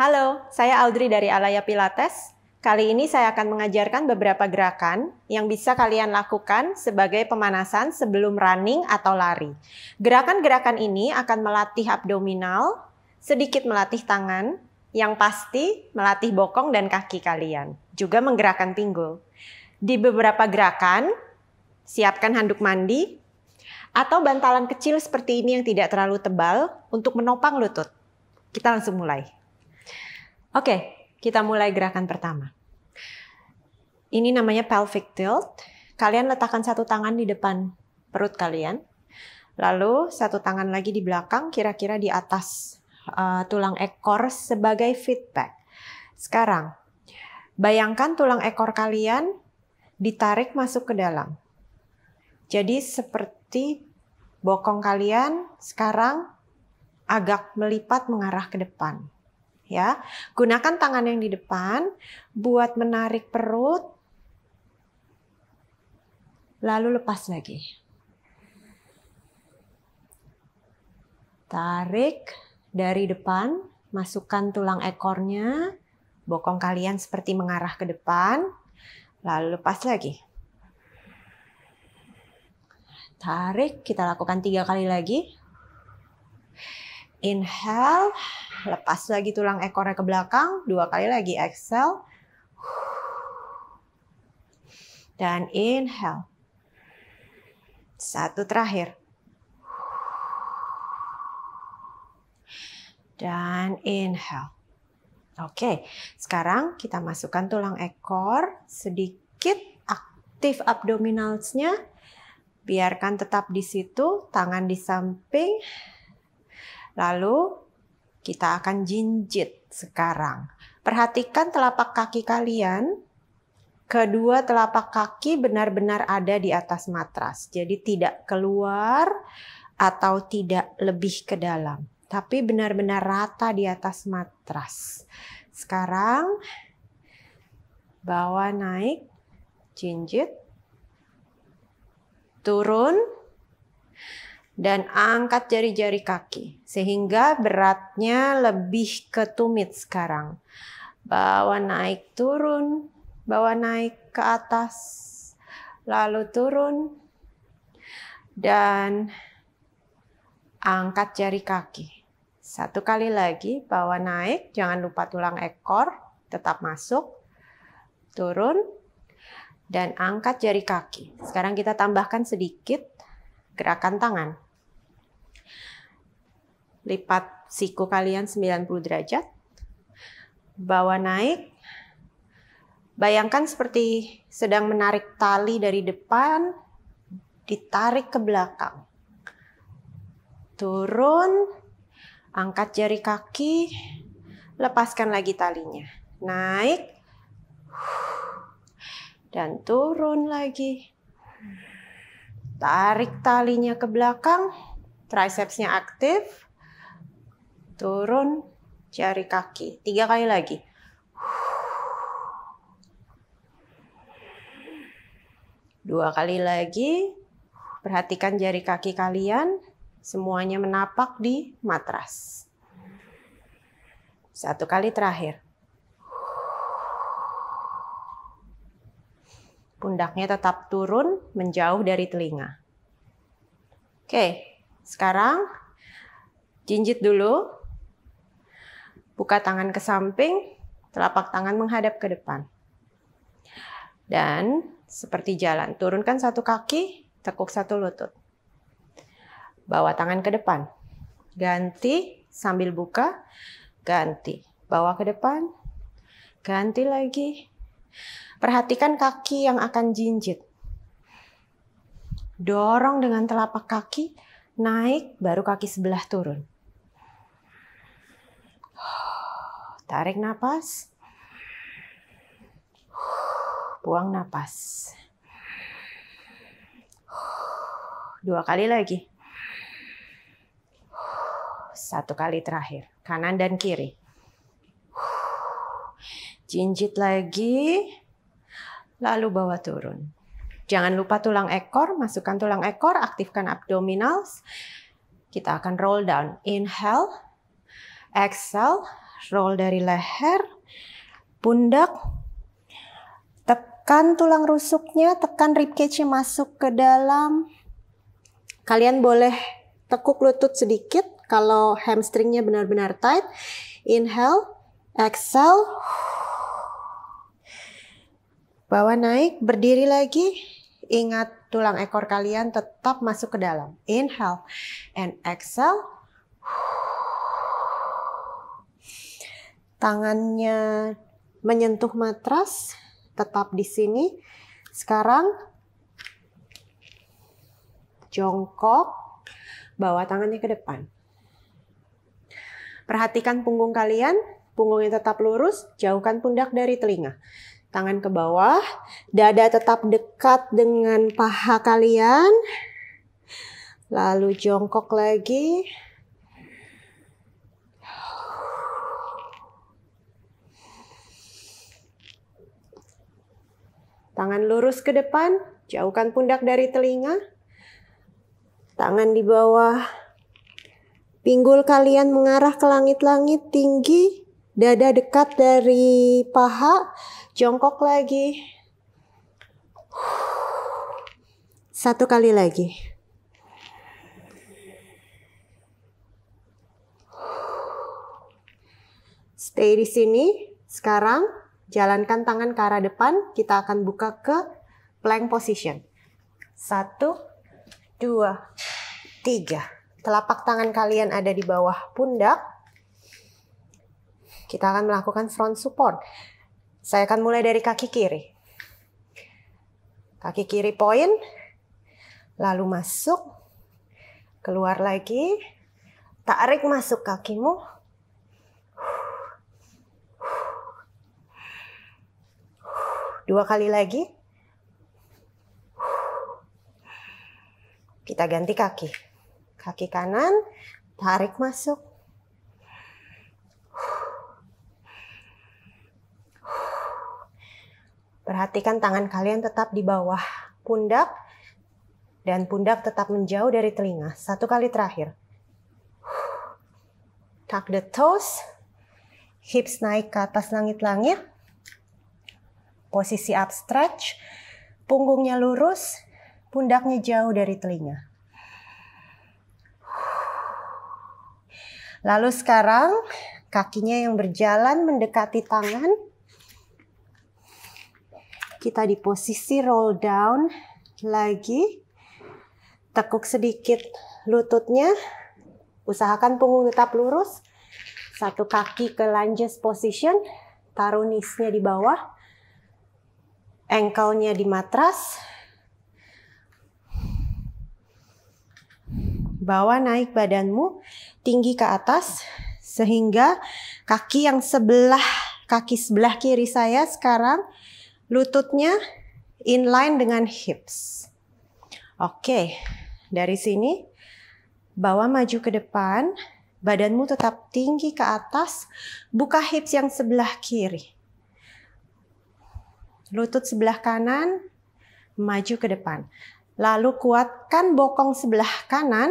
Halo, saya Aldri dari Alaya Pilates. Kali ini saya akan mengajarkan beberapa gerakan yang bisa kalian lakukan sebagai pemanasan sebelum running atau lari. Gerakan-gerakan ini akan melatih abdominal, sedikit melatih tangan, yang pasti melatih bokong dan kaki kalian, juga menggerakkan pinggul. Di beberapa gerakan, siapkan handuk mandi atau bantalan kecil seperti ini yang tidak terlalu tebal untuk menopang lutut. Kita langsung mulai. Oke, kita mulai gerakan pertama. Ini namanya pelvic tilt. Kalian letakkan satu tangan di depan perut kalian. Lalu satu tangan lagi di belakang, kira-kira di atas uh, tulang ekor sebagai feedback. Sekarang, bayangkan tulang ekor kalian ditarik masuk ke dalam. Jadi seperti bokong kalian sekarang agak melipat mengarah ke depan ya. Gunakan tangan yang di depan buat menarik perut lalu lepas lagi. Tarik dari depan, masukkan tulang ekornya, bokong kalian seperti mengarah ke depan, lalu lepas lagi. Tarik, kita lakukan tiga kali lagi. Inhale, lepas lagi tulang ekornya ke belakang, dua kali lagi exhale. Dan inhale. Satu terakhir. Dan inhale. Oke, sekarang kita masukkan tulang ekor sedikit aktif abdominalsnya. Biarkan tetap di situ, tangan di samping, Lalu kita akan jinjit sekarang. Perhatikan telapak kaki kalian. Kedua telapak kaki benar-benar ada di atas matras. Jadi tidak keluar atau tidak lebih ke dalam. Tapi benar-benar rata di atas matras. Sekarang bawa naik, jinjit, turun, dan angkat jari-jari kaki sehingga beratnya lebih ke tumit sekarang. Bawa naik turun, bawa naik ke atas, lalu turun dan angkat jari kaki. Satu kali lagi bawa naik, jangan lupa tulang ekor tetap masuk. Turun dan angkat jari kaki. Sekarang kita tambahkan sedikit gerakan tangan lipat siku kalian 90 derajat. Bawa naik. Bayangkan seperti sedang menarik tali dari depan, ditarik ke belakang. Turun, angkat jari kaki, lepaskan lagi talinya. Naik, dan turun lagi. Tarik talinya ke belakang, tricepsnya aktif, turun jari kaki. Tiga kali lagi. Dua kali lagi. Perhatikan jari kaki kalian. Semuanya menapak di matras. Satu kali terakhir. Pundaknya tetap turun menjauh dari telinga. Oke, sekarang jinjit dulu Buka tangan ke samping, telapak tangan menghadap ke depan. Dan seperti jalan, turunkan satu kaki, tekuk satu lutut. Bawa tangan ke depan. Ganti sambil buka, ganti. Bawa ke depan, ganti lagi. Perhatikan kaki yang akan jinjit. Dorong dengan telapak kaki, naik, baru kaki sebelah turun. Tarik nafas, Buang nafas, Dua kali lagi. Satu kali terakhir. Kanan dan kiri. Jinjit lagi. Lalu bawa turun. Jangan lupa tulang ekor, masukkan tulang ekor, aktifkan abdominals. Kita akan roll down. Inhale, exhale, roll dari leher, pundak, tekan tulang rusuknya, tekan ribcage masuk ke dalam. Kalian boleh tekuk lutut sedikit kalau hamstringnya benar-benar tight. Inhale, exhale. Bawa naik, berdiri lagi. Ingat tulang ekor kalian tetap masuk ke dalam. Inhale and exhale. tangannya menyentuh matras, tetap di sini. Sekarang jongkok, bawa tangannya ke depan. Perhatikan punggung kalian, punggungnya tetap lurus, jauhkan pundak dari telinga. Tangan ke bawah, dada tetap dekat dengan paha kalian. Lalu jongkok lagi. Tangan lurus ke depan, jauhkan pundak dari telinga. Tangan di bawah. Pinggul kalian mengarah ke langit-langit tinggi, dada dekat dari paha, jongkok lagi. Satu kali lagi. Stay di sini sekarang. Jalankan tangan ke arah depan, kita akan buka ke plank position. Satu, dua, tiga. Telapak tangan kalian ada di bawah pundak. Kita akan melakukan front support. Saya akan mulai dari kaki kiri. Kaki kiri point, lalu masuk, keluar lagi, tarik masuk kakimu, Dua kali lagi. Kita ganti kaki. Kaki kanan, tarik masuk. Perhatikan tangan kalian tetap di bawah pundak dan pundak tetap menjauh dari telinga. Satu kali terakhir. Tuck the toes, hips naik ke atas langit-langit posisi upstretch, punggungnya lurus, pundaknya jauh dari telinga. Lalu sekarang kakinya yang berjalan mendekati tangan. Kita di posisi roll down lagi. Tekuk sedikit lututnya. Usahakan punggung tetap lurus. Satu kaki ke lunges position. Taruh nisnya di bawah engkelnya di matras. Bawa naik badanmu tinggi ke atas sehingga kaki yang sebelah kaki sebelah kiri saya sekarang lututnya inline dengan hips. Oke, dari sini bawa maju ke depan, badanmu tetap tinggi ke atas, buka hips yang sebelah kiri. Lutut sebelah kanan, maju ke depan. Lalu kuatkan bokong sebelah kanan,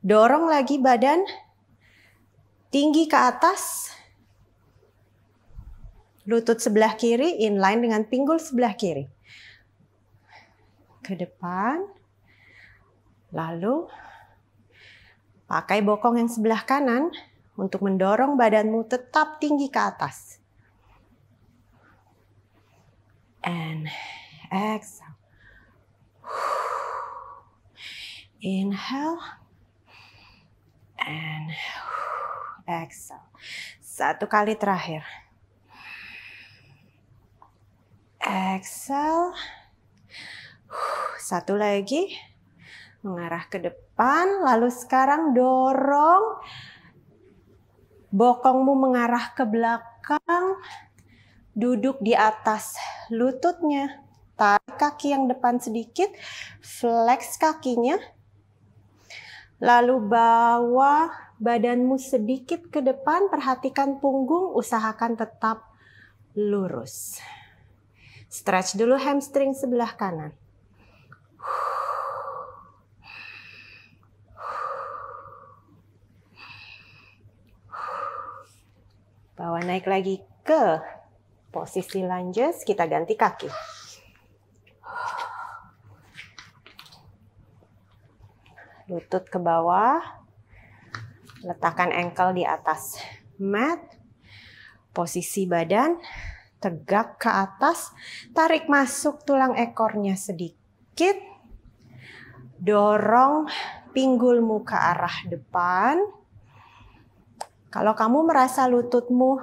dorong lagi badan tinggi ke atas. Lutut sebelah kiri inline dengan pinggul sebelah kiri. Ke depan. Lalu pakai bokong yang sebelah kanan untuk mendorong badanmu tetap tinggi ke atas. and exhale. Inhale and exhale. Satu kali terakhir. Exhale. Satu lagi. Mengarah ke depan. Lalu sekarang dorong bokongmu mengarah ke belakang duduk di atas lututnya. Tarik kaki yang depan sedikit, flex kakinya. Lalu bawa badanmu sedikit ke depan, perhatikan punggung, usahakan tetap lurus. Stretch dulu hamstring sebelah kanan. Bawa naik lagi ke Posisi lunges kita ganti kaki. Lutut ke bawah. Letakkan ankle di atas mat. Posisi badan tegak ke atas, tarik masuk tulang ekornya sedikit, dorong pinggulmu ke arah depan. Kalau kamu merasa lututmu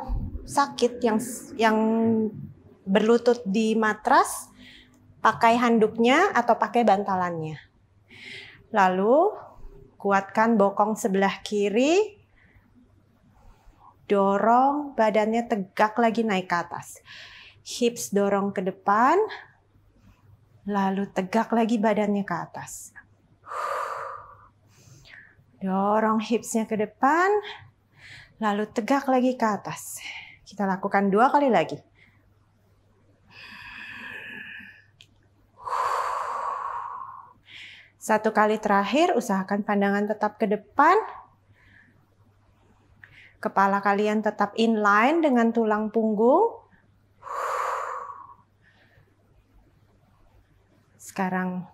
sakit yang yang berlutut di matras pakai handuknya atau pakai bantalannya. Lalu kuatkan bokong sebelah kiri. Dorong badannya tegak lagi naik ke atas. Hips dorong ke depan. Lalu tegak lagi badannya ke atas. Dorong hipsnya ke depan. Lalu tegak lagi ke atas. Kita lakukan dua kali lagi. Satu kali terakhir, usahakan pandangan tetap ke depan. Kepala kalian tetap inline dengan tulang punggung. Sekarang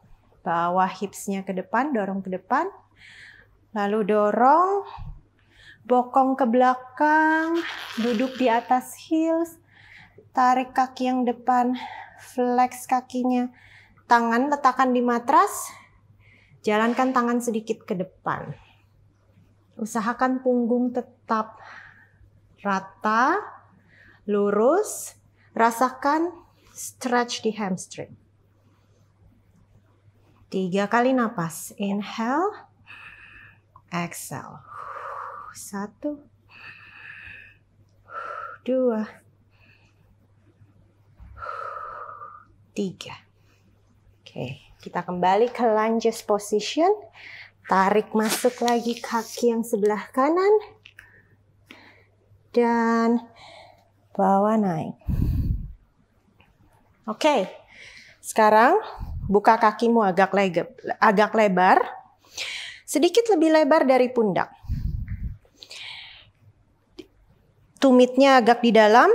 bawah hipsnya ke depan, dorong ke depan. Lalu dorong bokong ke belakang, duduk di atas heels, tarik kaki yang depan, flex kakinya, tangan letakkan di matras, jalankan tangan sedikit ke depan. Usahakan punggung tetap rata, lurus, rasakan stretch di hamstring. Tiga kali napas, inhale, exhale satu dua tiga oke kita kembali ke lunges position tarik masuk lagi kaki yang sebelah kanan dan bawa naik oke sekarang buka kakimu agak lebar agak lebar sedikit lebih lebar dari pundak tumitnya agak di dalam,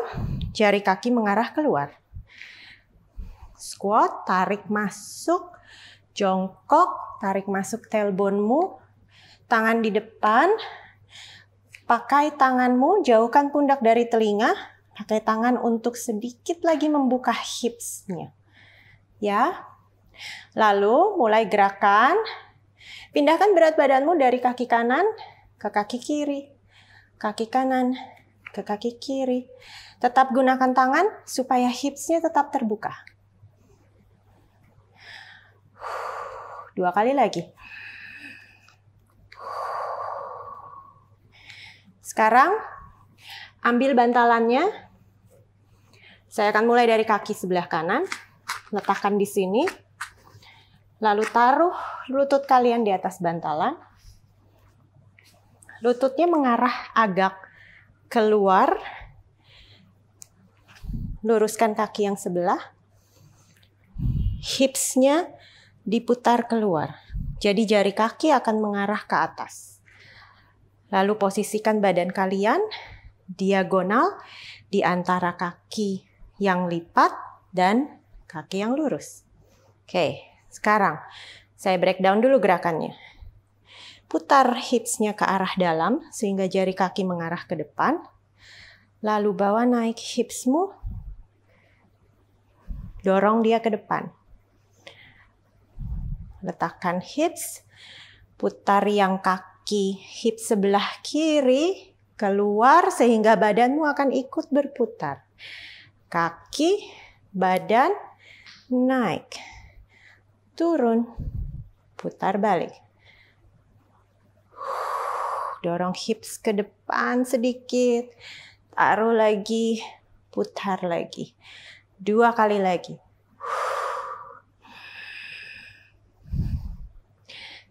jari kaki mengarah keluar. Squat, tarik masuk, jongkok, tarik masuk tailbone-mu, tangan di depan, pakai tanganmu, jauhkan pundak dari telinga, pakai tangan untuk sedikit lagi membuka hips-nya. Ya. Lalu mulai gerakan, pindahkan berat badanmu dari kaki kanan ke kaki kiri, kaki kanan, ke kaki kiri. Tetap gunakan tangan supaya hipsnya tetap terbuka. Dua kali lagi. Sekarang ambil bantalannya. Saya akan mulai dari kaki sebelah kanan. Letakkan di sini. Lalu taruh lutut kalian di atas bantalan. Lututnya mengarah agak keluar. Luruskan kaki yang sebelah. Hipsnya diputar keluar. Jadi jari kaki akan mengarah ke atas. Lalu posisikan badan kalian diagonal di antara kaki yang lipat dan kaki yang lurus. Oke, sekarang saya breakdown dulu gerakannya putar hipsnya ke arah dalam sehingga jari kaki mengarah ke depan. Lalu bawa naik hipsmu, dorong dia ke depan. Letakkan hips, putar yang kaki hips sebelah kiri keluar sehingga badanmu akan ikut berputar. Kaki, badan, naik, turun, putar balik dorong hips ke depan sedikit, taruh lagi, putar lagi. Dua kali lagi.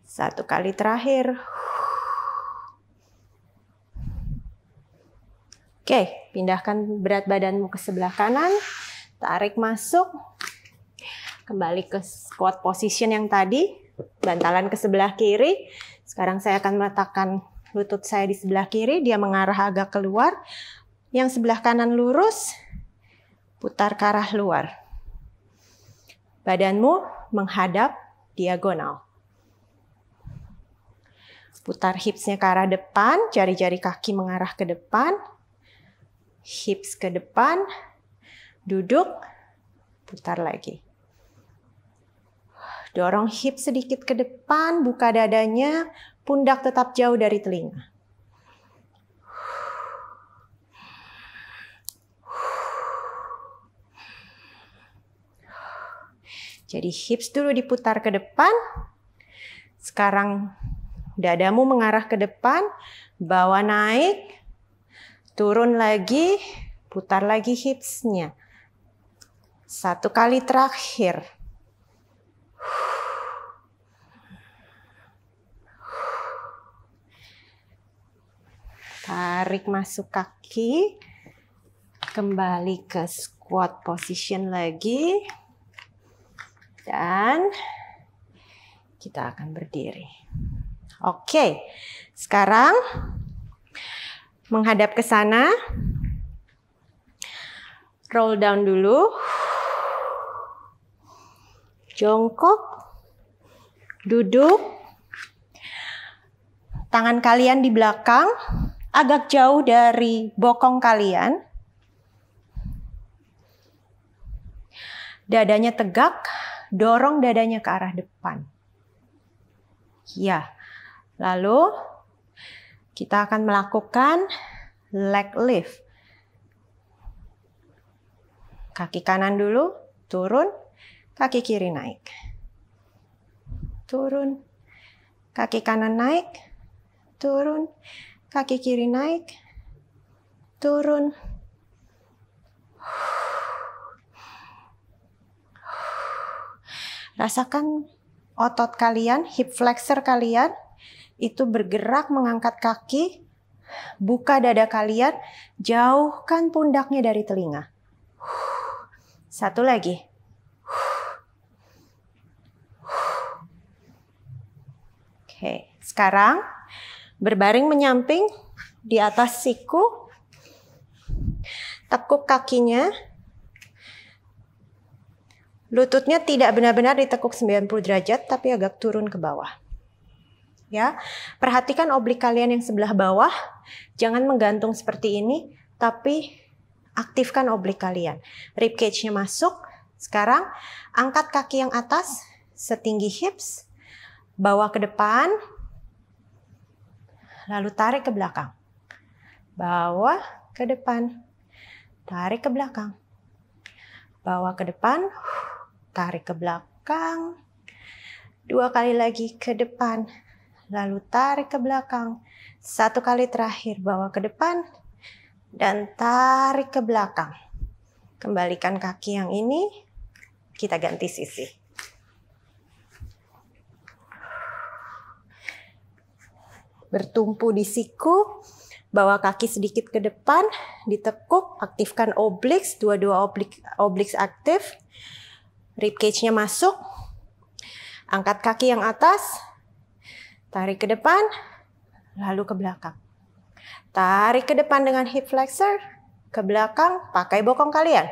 Satu kali terakhir. Oke, pindahkan berat badanmu ke sebelah kanan. Tarik masuk. Kembali ke squat position yang tadi. Bantalan ke sebelah kiri. Sekarang saya akan meletakkan lutut saya di sebelah kiri, dia mengarah agak keluar. Yang sebelah kanan lurus, putar ke arah luar. Badanmu menghadap diagonal. Putar hipsnya ke arah depan, jari-jari kaki mengarah ke depan. Hips ke depan, duduk, putar lagi. Dorong hips sedikit ke depan, buka dadanya, pundak tetap jauh dari telinga. Jadi hips dulu diputar ke depan. Sekarang dadamu mengarah ke depan, Bawa naik, turun lagi, putar lagi hipsnya. Satu kali terakhir. Tarik masuk kaki. Kembali ke squat position lagi. Dan kita akan berdiri. Oke. Sekarang menghadap ke sana. Roll down dulu. Jongkok. Duduk. Tangan kalian di belakang agak jauh dari bokong kalian. Dadanya tegak, dorong dadanya ke arah depan. Ya, lalu kita akan melakukan leg lift. Kaki kanan dulu, turun, kaki kiri naik. Turun, kaki kanan naik, turun, kaki kiri naik, turun. Rasakan otot kalian, hip flexor kalian itu bergerak mengangkat kaki, buka dada kalian, jauhkan pundaknya dari telinga. Satu lagi. Oke, sekarang Berbaring menyamping di atas siku. Tekuk kakinya. Lututnya tidak benar-benar ditekuk 90 derajat tapi agak turun ke bawah. Ya. Perhatikan oblik kalian yang sebelah bawah. Jangan menggantung seperti ini tapi aktifkan oblik kalian. Rib cage-nya masuk. Sekarang angkat kaki yang atas setinggi hips, bawa ke depan, lalu tarik ke belakang. Bawah ke depan, tarik ke belakang. Bawah ke depan, tarik ke belakang. Dua kali lagi ke depan, lalu tarik ke belakang. Satu kali terakhir, bawah ke depan dan tarik ke belakang. Kembalikan kaki yang ini, kita ganti sisi. bertumpu di siku, bawa kaki sedikit ke depan, ditekuk, aktifkan obliques, dua-dua oblik, obliques aktif, ribcage-nya masuk, angkat kaki yang atas, tarik ke depan, lalu ke belakang. Tarik ke depan dengan hip flexor, ke belakang, pakai bokong kalian.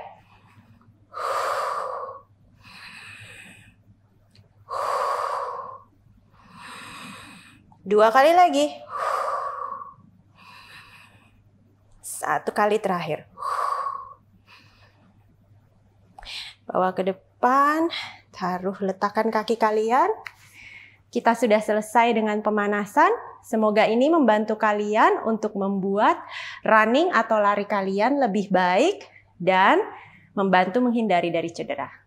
Dua kali lagi. Satu kali terakhir. Bawa ke depan, taruh letakkan kaki kalian. Kita sudah selesai dengan pemanasan. Semoga ini membantu kalian untuk membuat running atau lari kalian lebih baik dan membantu menghindari dari cedera.